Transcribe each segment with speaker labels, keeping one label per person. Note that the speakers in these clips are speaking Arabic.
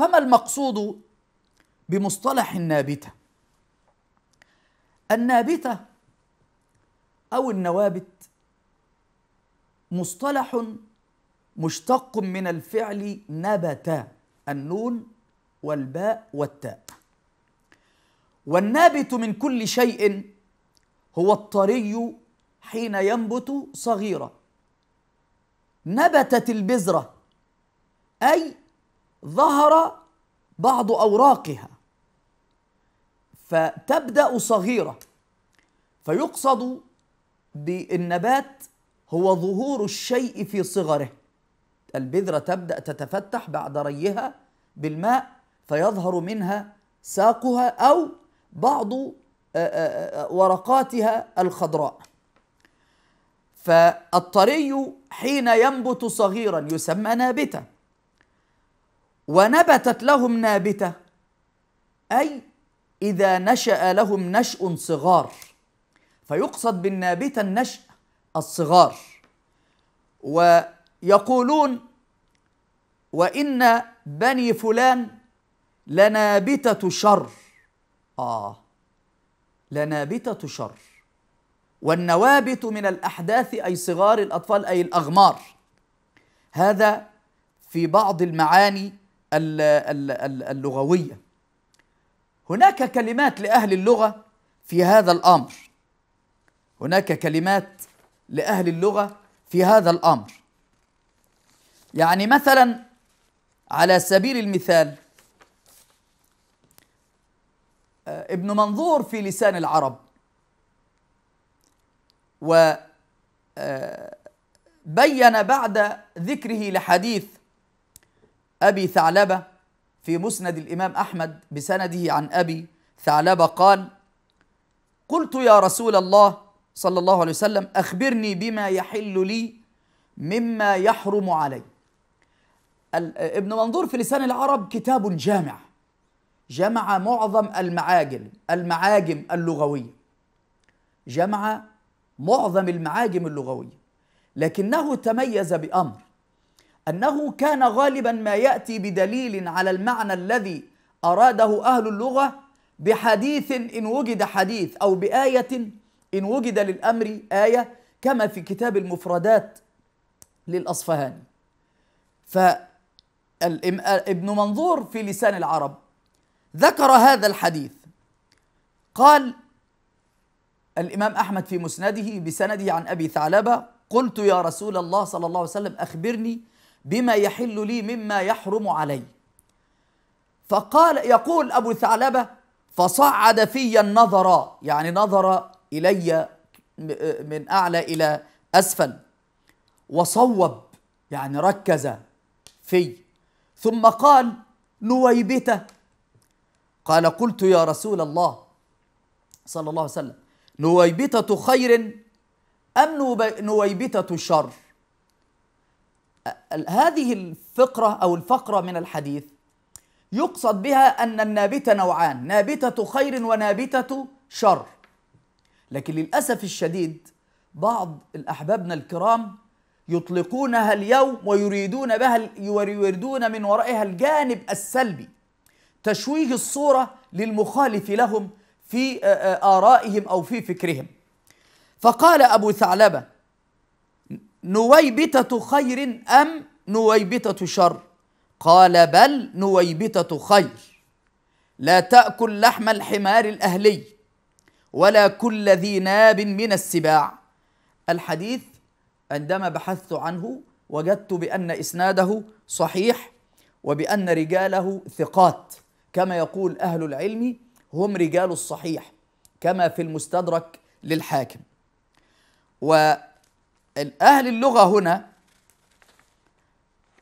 Speaker 1: فما المقصود بمصطلح النابته النابته او النوابت مصطلح مشتق من الفعل نبت النون والباء والتاء والنابت من كل شيء هو الطري حين ينبت صغيرا نبتت البذرة أي ظهر بعض اوراقها فتبدا صغيره فيقصد بالنبات هو ظهور الشيء في صغره البذره تبدا تتفتح بعد ريها بالماء فيظهر منها ساقها او بعض ورقاتها الخضراء فالطري حين ينبت صغيرا يسمى نابتا ونبتت لهم نابته اي اذا نشا لهم نشء صغار فيقصد بالنابته النشء الصغار ويقولون وان بني فلان لنابته شر اه لنابته شر والنوابت من الاحداث اي صغار الاطفال اي الاغمار هذا في بعض المعاني اللغوية هناك كلمات لأهل اللغة في هذا الأمر هناك كلمات لأهل اللغة في هذا الأمر يعني مثلا على سبيل المثال آه، ابن منظور في لسان العرب وبين آه، بعد ذكره لحديث أبي ثعلبة في مسند الإمام أحمد بسنده عن أبي ثعلبة قال قلت يا رسول الله صلى الله عليه وسلم أخبرني بما يحل لي مما يحرم علي ابن منظور في لسان العرب كتاب جامع جمع معظم المعاجم المعاجم اللغوية جمع معظم المعاجم اللغوية لكنه تميز بأمر أنه كان غالبا ما يأتي بدليل على المعنى الذي أراده أهل اللغة بحديث إن وجد حديث أو بآية إن وجد للأمر آية كما في كتاب المفردات للأصفهاني فابن منظور في لسان العرب ذكر هذا الحديث قال الإمام أحمد في مسنده بسنده عن أبي ثعلبة قلت يا رسول الله صلى الله عليه وسلم أخبرني بما يحل لي مما يحرم علي فقال يقول أبو ثعلبة فصعد في النظر يعني نظر إلي من أعلى إلى أسفل وصوب يعني ركز في ثم قال نويبته قال قلت يا رسول الله صلى الله عليه وسلم نويبتة خير أم نويبتة شر هذه الفقرة أو الفقرة من الحديث يقصد بها أن النابتة نوعان نابتة خير ونابتة شر لكن للأسف الشديد بعض الأحبابنا الكرام يطلقونها اليوم ويريدون بها ويوردون من ورائها الجانب السلبي تشويه الصورة للمخالف لهم في آرائهم أو في فكرهم فقال أبو ثعلبة نويبتة خير أم نويبتة شر قال بل نويبتة خير لا تأكل لحم الحمار الأهلي ولا كل ذي ناب من السباع الحديث عندما بحثت عنه وجدت بأن إسناده صحيح وبأن رجاله ثقات كما يقول أهل العلم هم رجال الصحيح كما في المستدرك للحاكم و الأهل اللغة هنا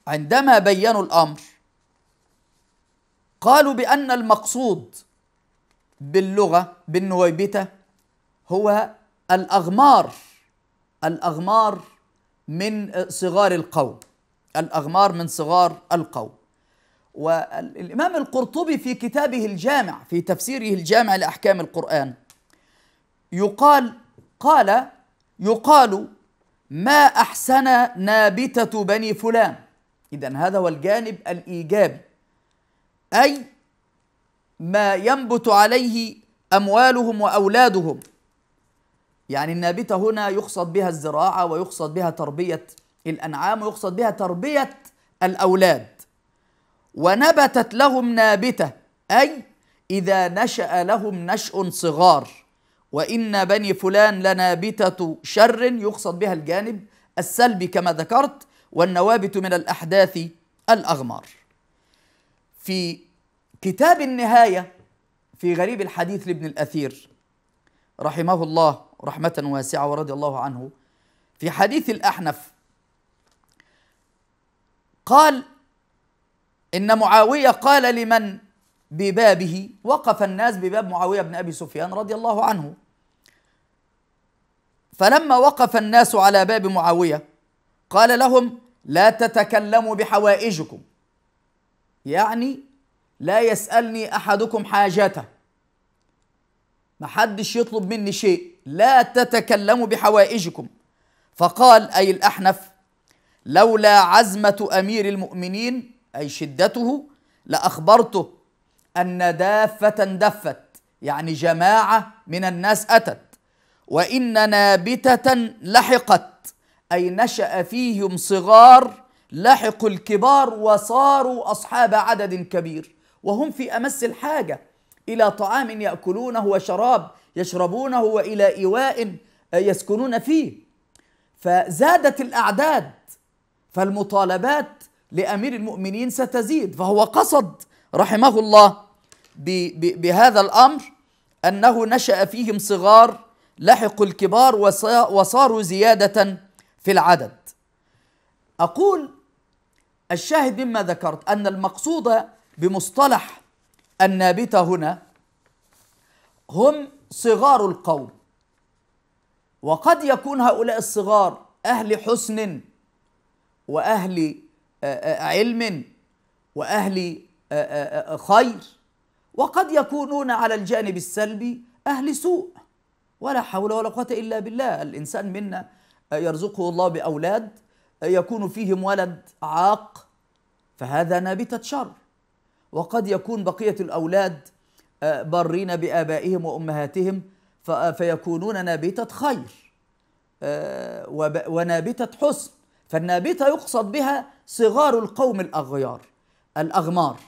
Speaker 1: عندما بينوا الأمر قالوا بأن المقصود باللغة بالنويبتة هو الأغمار الأغمار من صغار القوم الأغمار من صغار القوم والإمام القرطبي في كتابه الجامع في تفسيره الجامع لأحكام القرآن يقال قال يقال ما أحسن نابتة بني فلان إذا هذا هو الجانب الإيجابي أي ما ينبت عليه أموالهم وأولادهم يعني النابتة هنا يقصد بها الزراعة ويقصد بها تربية الأنعام ويقصد بها تربية الأولاد ونبتت لهم نابتة أي إذا نشأ لهم نشأ صغار وإن بني فلان لنابتة شر يقصد بها الجانب السلبي كما ذكرت والنوابت من الأحداث الأغمار في كتاب النهاية في غريب الحديث لابن الأثير رحمه الله رحمة واسعة ورضي الله عنه في حديث الأحنف قال إن معاوية قال لمن ببابه وقف الناس بباب معاويه بن ابي سفيان رضي الله عنه فلما وقف الناس على باب معاويه قال لهم لا تتكلموا بحوائجكم يعني لا يسالني احدكم حاجته ما حدش يطلب مني شيء لا تتكلموا بحوائجكم فقال اي الاحنف لولا عزمه امير المؤمنين اي شدته لاخبرته أن دافة دفت يعني جماعة من الناس أتت وإن نابتة لحقت أي نشأ فيهم صغار لحقوا الكبار وصاروا أصحاب عدد كبير وهم في أمس الحاجة إلى طعام يأكلونه وشراب يشربونه وإلى إيواء آه، يسكنون فيه فزادت الأعداد فالمطالبات لأمير المؤمنين ستزيد فهو قصد رحمه الله بهذا الأمر أنه نشأ فيهم صغار لحقوا الكبار وصاروا زيادة في العدد أقول الشاهد مما ذكرت أن المقصود بمصطلح النابتة هنا هم صغار القوم وقد يكون هؤلاء الصغار أهل حسن وأهل علم وأهل خير وقد يكونون على الجانب السلبي أهل سوء ولا حول ولا قوة إلا بالله الإنسان منا يرزقه الله بأولاد يكون فيهم ولد عاق فهذا نابتة شر وقد يكون بقية الأولاد آه، برين بآبائهم وأمهاتهم فيكونون نابتة خير آه، ونابتة حسن فالنابتة يقصد بها صغار القوم الأغيار الأغمار